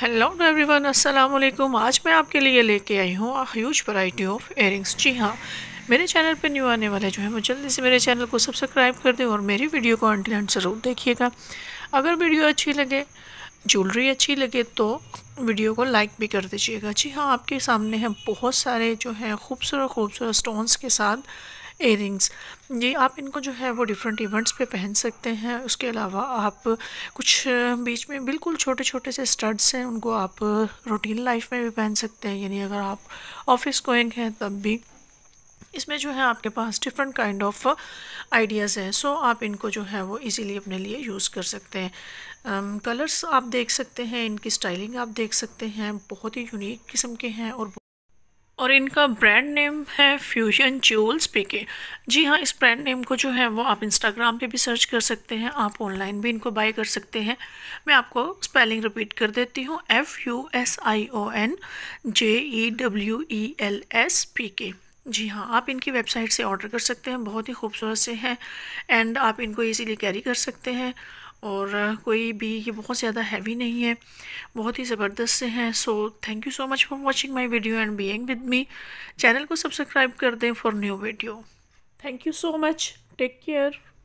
hello everyone अस्सलाम वालेकुम आज मैं आपके लिए लेके आई हूँ ह्यूज वैरायटी ऑफ एयरिंग्स जी हाँ मेरे चैनल पर न्यू आने वाले जो है वो जल्दी से मेरे चैनल को सब्सक्राइब कर दें और मेरी वीडियो को एंड ज़रूर देखिएगा अगर वीडियो अच्छी लगे ज्वेलरी अच्छी लगे तो वीडियो को लाइक भी कर दीजिएगा जी हाँ आपके सामने हैं बहुत सारे जो हैं खूबसूरत खूबसूरत स्टोन्स के साथ एयरिंग्स ये आप इनको जो है वो डिफरेंट इवेंट्स पे पहन सकते हैं उसके अलावा आप कुछ बीच में बिल्कुल छोटे छोटे से स्टड्स हैं उनको आप रूटीन लाइफ में भी पहन सकते हैं यानी अगर आप ऑफिस गोइंग हैं तब भी इसमें जो है आपके पास डिफरेंट काइंड ऑफ आइडियाज़ हैं सो आप इनको जो है वो इजीली अपने लिए यूज़ कर सकते हैं कलर्स um, आप देख सकते हैं इनकी स्टाइलिंग आप देख सकते हैं बहुत ही यूनिक किस्म के हैं और और इनका ब्रांड नेम है फ्यूजन ज्यूल्स पीके जी हाँ इस ब्रांड नेम को जो है वो आप इंस्टाग्राम पे भी सर्च कर सकते हैं आप ऑनलाइन भी इनको बाय कर सकते हैं मैं आपको स्पेलिंग रिपीट कर देती हूँ F U S I O N J E W E L S P K जी हाँ आप इनकी वेबसाइट से ऑर्डर कर सकते हैं बहुत ही खूबसूरत से हैं एंड आप इनको ईजीली कैरी कर सकते हैं और कोई भी ये बहुत ज़्यादा हैवी नहीं है बहुत ही ज़बरदस्त से हैं so thank you so much for watching my video and being with me channel को सब्सक्राइब कर दें for new video thank you so much take care